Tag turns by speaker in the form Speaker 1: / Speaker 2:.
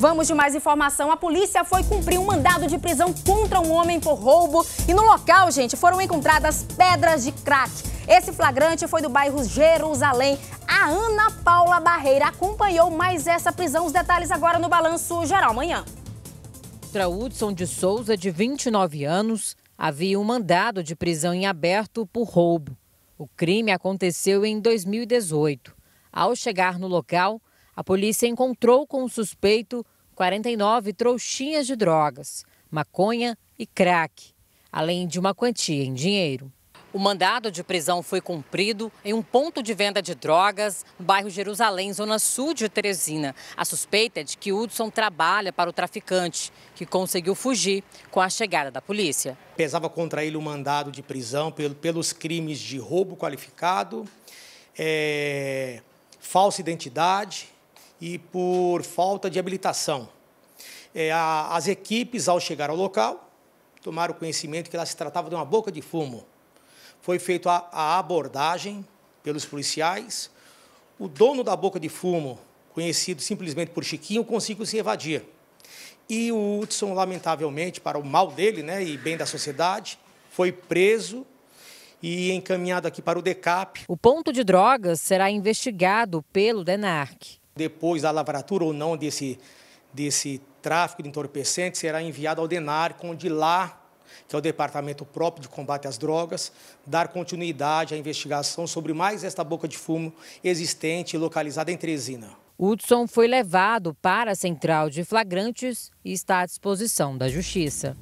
Speaker 1: Vamos de mais informação. A polícia foi cumprir um mandado de prisão contra um homem por roubo. E no local, gente, foram encontradas pedras de crack. Esse flagrante foi do bairro Jerusalém. A Ana Paula Barreira acompanhou mais essa prisão. Os detalhes agora no Balanço Geral amanhã.
Speaker 2: Contra Hudson de Souza, de 29 anos, havia um mandado de prisão em aberto por roubo. O crime aconteceu em 2018. Ao chegar no local, a polícia encontrou com o suspeito 49 trouxinhas de drogas, maconha e crack, além de uma quantia em dinheiro. O mandado de prisão foi cumprido em um ponto de venda de drogas no bairro Jerusalém, zona sul de Teresina. A suspeita é de que Hudson trabalha para o traficante, que conseguiu fugir com a chegada da polícia.
Speaker 3: Pesava contra ele o mandado de prisão pelos crimes de roubo qualificado, é, falsa identidade e por falta de habilitação. É, a, as equipes, ao chegar ao local, tomaram conhecimento que ela se tratava de uma boca de fumo. Foi feita a abordagem pelos policiais. O dono da boca de fumo, conhecido simplesmente por Chiquinho, conseguiu se evadir. E o Hudson, lamentavelmente, para o mal dele né, e bem da sociedade, foi preso e encaminhado aqui para o DECAP. O ponto de drogas
Speaker 2: será investigado pelo DENARC
Speaker 3: depois da lavratura ou não desse, desse tráfico de entorpecentes será enviado ao DENAR, onde lá, que é o departamento próprio de combate às drogas, dar continuidade à investigação sobre mais esta boca de fumo existente localizada em Teresina.
Speaker 2: Hudson foi levado para a central de flagrantes e está à disposição da Justiça.